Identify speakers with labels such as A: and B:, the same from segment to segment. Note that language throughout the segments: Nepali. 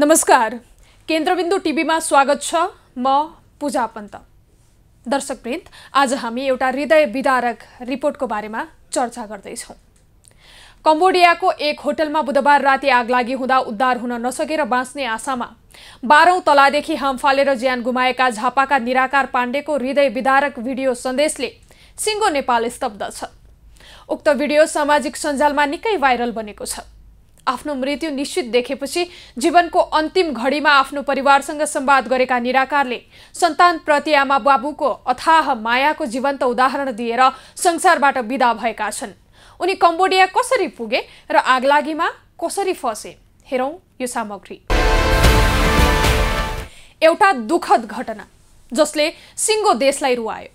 A: नमस्कार केन्द्रबिन्दु टिभीमा स्वागत छ म पूजा पन्त दर्शकवृन्द आज हामी एउटा हृदय विदारक रिपोर्टको बारेमा चर्चा गर्दैछौँ कम्बोडियाको एक होटलमा बुधबार राति आग लागि हुँदा उद्धार हुन नसकेर बाँच्ने आशामा बाह्रौँ तलादेखि हाम फालेर ज्यान गुमाएका झापाका निराकार पाण्डेको हृदय विदारक भिडियो सन्देशले सिङ्गो नेपाल स्तब्ध छ उक्त भिडियो सामाजिक सञ्जालमा निकै भाइरल बनेको छ आफ्नो मृत्यु निश्चित देखेपछि जीवनको अन्तिम घडीमा आफ्नो परिवारसँग सम्वाद गरेका निराकारले सन्तानप्रति आमा बाबुको अथाह मायाको जीवन्त उदाहरण दिएर संसारबाट विदा भएका छन् उनी कम्बोडिया कसरी पुगे र आगलागीमा कसरी फसे हेरौँ यो सामग्री एउटा दुःखद घटना जसले सिङ्गो देशलाई रुवायो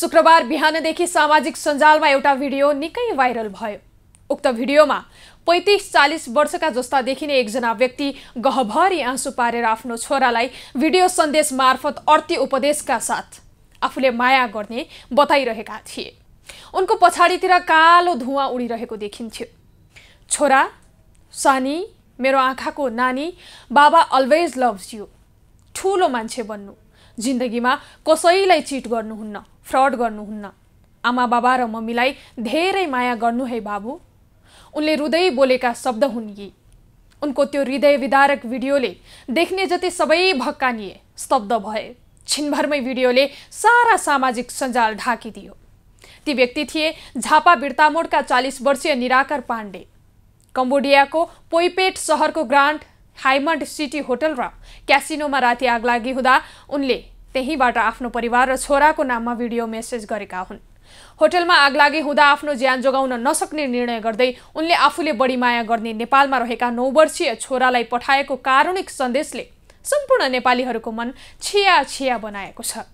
A: शुक्रबार बिहानदेखि सामाजिक सञ्जालमा एउटा भिडियो निकै भाइरल भयो उक्त भिडियोमा पैँतिस चालिस वर्षका जस्ता देखिने एकजना व्यक्ति गहभरि आँसु पारेर आफ्नो छोरालाई भिडियो सन्देश मार्फत अर्ती उपदेशका साथ आफूले माया गर्ने बताइरहेका थिए उनको पछाडितिर कालो धुवा उडिरहेको देखिन्थ्यो छोरा सानी मेरो आँखाको नानी बाबा अलवेज लभ्स यु ठुलो मान्छे बन्नु जिन्दगीमा कसैलाई चिट गर्नुहुन्न फ्रड गर्नुहुन्न आमा बाबा र मम्मीलाई धेरै माया गर्नु है बाबु उनले हृदय बोलेका शब्द हुन् यी उनको त्यो हृदय विदारक भिडियोले देख्ने जति सबै भक्कानिए स्तब्ध भए छिनभरमै भिडियोले सारा सामाजिक सञ्जाल ढाकिदियो ती व्यक्ति थिए झापा बिर्तामोडका चालिस वर्षीय निराकर पाण्डे कम्बोडियाको पोइपेट सहरको ग्रान्ड हाइमन्ड सिटी होटल र क्यासिनोमा राति आगलागी हुँदा उनले त्यहीँबाट आफ्नो परिवार र छोराको नाममा भिडियो मेसेज गरेका हुन् होटलमा आगलागी हुँदा आफ्नो ज्यान जोगाउन नसक्ने निर्णय गर्दै उनले आफूले बढी माया गर्ने नेपालमा रहेका नौ वर्षीय छोरालाई पठाएको कारुणिक सन्देशले सम्पूर्ण नेपालीहरूको मन छिया छिया बनाएको छ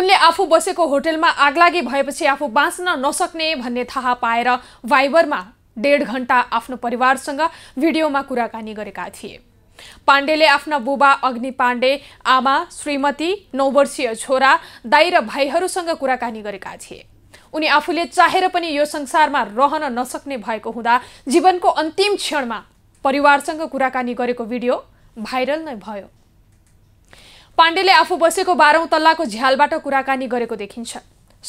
A: उनले आफू बसेको होटलमा आगलागी भएपछि आफू बाँच्न नसक्ने भन्ने थाहा पाएर भाइबरमा डेढ घन्टा आफ्नो परिवारसँग भिडियोमा कुराकानी गरेका थिए पाण्डेले आफ्ना बुबा अग्नि पाण्डे आमा श्रीमती नौवर्षीय छोरा दाई र भाइहरूसँग कुराकानी गरेका थिए उनी आफूले चाहेर पनि यो संसारमा रहन नसक्ने भएको हुँदा जीवनको अन्तिम क्षणमा परिवारसँग कुराकानी गरेको भिडियो भाइरल नै भयो पाण्डेले आफू बसेको बाह्रौँ तल्लाको झ्यालबाट कुराकानी गरेको देखिन्छ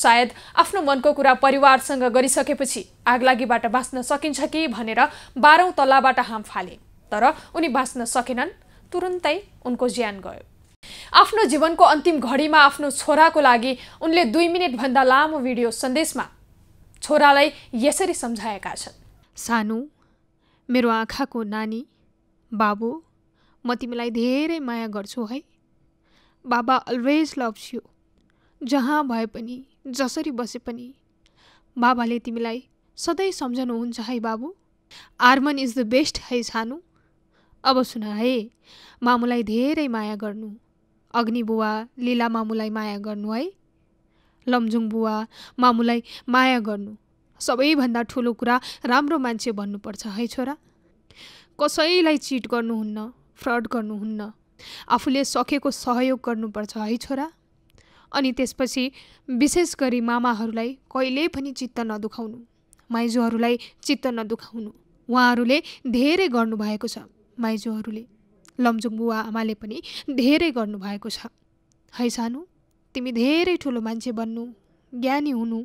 A: सायद आफ्नो मनको कुरा परिवारसँग गरिसकेपछि आगलागीबाट बाँच्न सकिन्छ कि भनेर बाह्रौँ तल्लाबाट हाम फाले तर उनी बाँच्न सकेनन् तुरुन्तै उनको ज्यान गयो आफ्नो जीवनको अन्तिम घडीमा आफ्नो छोराको लागि उनले दुई मिनटभन्दा लामो भिडियो सन्देशमा छोरालाई यसरी सम्झाएका छन् सानो मेरो आँखाको नानी बाबु म तिमीलाई धेरै माया गर्छु है बाबा अलवेज लभ्स यु जहाँ भए पनि जसरी बसे पनि बाबाले तिमीलाई सधैँ सम्झनुहुन्छ है बाबु आर्मन इज द बेस्ट है सानो अब सुन है मामुलाई धेरै माया गर्नु अग्नि बुवा लीला मामुलाई माया गर्नु है लमजुङ बुवा मामुलाई माया गर्नु सबैभन्दा ठुलो कुरा राम्रो मान्छे भन्नुपर्छ है छोरा कसैलाई चिट गर्नुहुन्न फ्रड गर्नुहुन्न आफूले सकेको सहयोग गर्नुपर्छ है छोरा अनि त्यसपछि विशेष गरी मामाहरूलाई कहिले पनि चित्त नदुखाउनु माइजूहरूलाई चित्त नदुखाउनु उहाँहरूले धेरै गर्नुभएको छ माइजूहरूले लम्जुङ बुवा आमाले पनि धेरै गर्नुभएको छ है सानो तिमी धेरै ठुलो मान्छे बन्नु ज्ञानी हुनु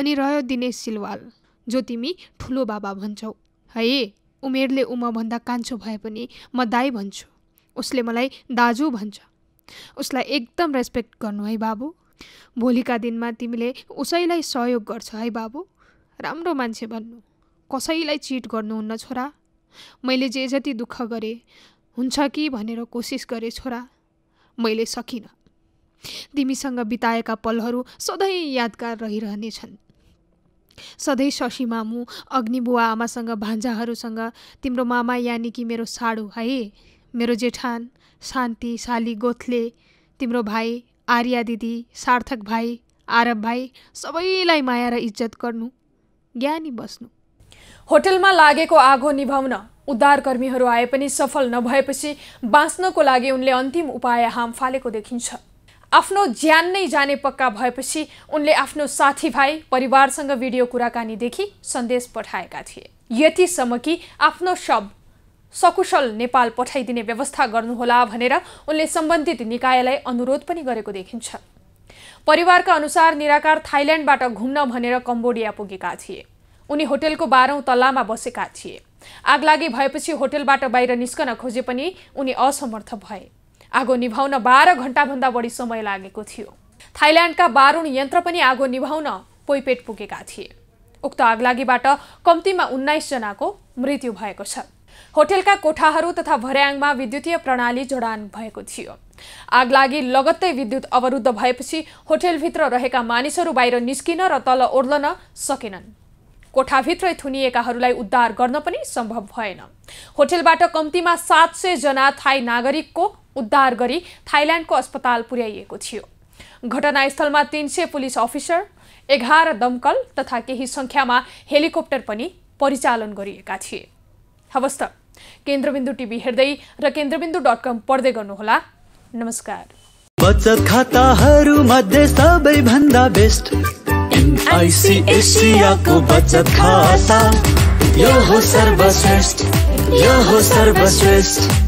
A: अनि रह्यो दिनेश सिलवाल जो तिमी ठुलो बाबा भन्छौ है उमेरले उमा भन्दा कान्छो भए पनि म दाई भन्छु उसले मलाई दाजु भन्छ उसलाई एकदम रेस्पेक्ट गर्नु है बाबु भोलिका दिनमा तिमीले उसैलाई सहयोग गर्छ है बाबु राम्रो मान्छे बन्नु कसैलाई चिट गर्नुहुन्न छोरा मैले जे जति दुःख गरेँ हुन्छ कि भनेर कोसिस गरेँ छोरा मैले सकिनँ तिमीसँग बिताएका पलहरू सधैँ यादगार रहिरहनेछन् सधैँ शशी मामु अग्निबुवा आमासँग भान्जाहरूसँग तिम्रो मामा यानि कि मेरो साडु है मेरो जेठान शान्ति शाली गोथले तिम्रो भाइ आर्या दिदी सार्थक भाइ आरब भाइ सबैलाई माया र इज्जत गर्नु ज्ञानी बस्नु होटलमा लागेको आगो निभाउन उद्धारकर्मीहरू आए पनि सफल नभएपछि बाँच्नको लागि उनले अन्तिम उपाय हाम फालेको देखिन्छ आफ्नो ज्यान नै जाने पक्का भएपछि उनले आफ्नो साथीभाइ परिवारसँग भिडियो कुराकानीदेखि सन्देश पठाएका थिए यतिसम्म कि आफ्नो शब सकुशल नेपाल पठाइदिने व्यवस्था गर्नुहोला भनेर उनले सम्बन्धित निकायलाई अनुरोध पनि गरेको देखिन्छ परिवारका अनुसार निराकार थाइल्यान्डबाट घुम्न भनेर कम्बोडिया पुगेका थिए उनी होटेलको बाह्रौँ तल्लामा बसेका थिए आगलागी भएपछि होटेलबाट बाहिर निस्कन खोजे पनि उनी असमर्थ भए आगो निभाउन बाह्र घन्टाभन्दा बढी समय लागेको थियो थाइल्यान्डका बारुण यन्त्र पनि आगो निभाउन पोइपेट पुगेका थिए उक्त आगलागीबाट कम्तीमा उन्नाइसजनाको मृत्यु भएको छ होटेलका कोठाहरू तथा भर्याङमा विद्युतीय प्रणाली जडान भएको थियो आगलागी लगत्तै विद्युत अवरुद्ध भएपछि होटेलभित्र रहेका मानिसहरू बाहिर निस्किन र तल ओर्लन सकेनन् कोठाभित्रै थुनिएकाहरूलाई उद्धार गर्न पनि सम्भव भएन होटेलबाट कम्तीमा सात सय जना थाई नागरिकको उद्धार गरी थाइल्यान्डको अस्पताल पुर्याइएको थियो घटनास्थलमा तिन सय पुलिस अफिसर एघार दमकल तथा केही सङ्ख्यामा हेलिकप्टर पनि परिचालन गरिएका थिए हवस् त केन्द्रबिन्दु टिभी हेर्दै र केन्द्रबिन्दु डट कम पढ्दै गर्नुहोला नमस्कार बचत खाताहरू मध्ये सबैभन्दा बेस्ट एशिया को बचत खाता यो हो सर्वश्रेष्ठ यो हो सर्वश्रेष्ठ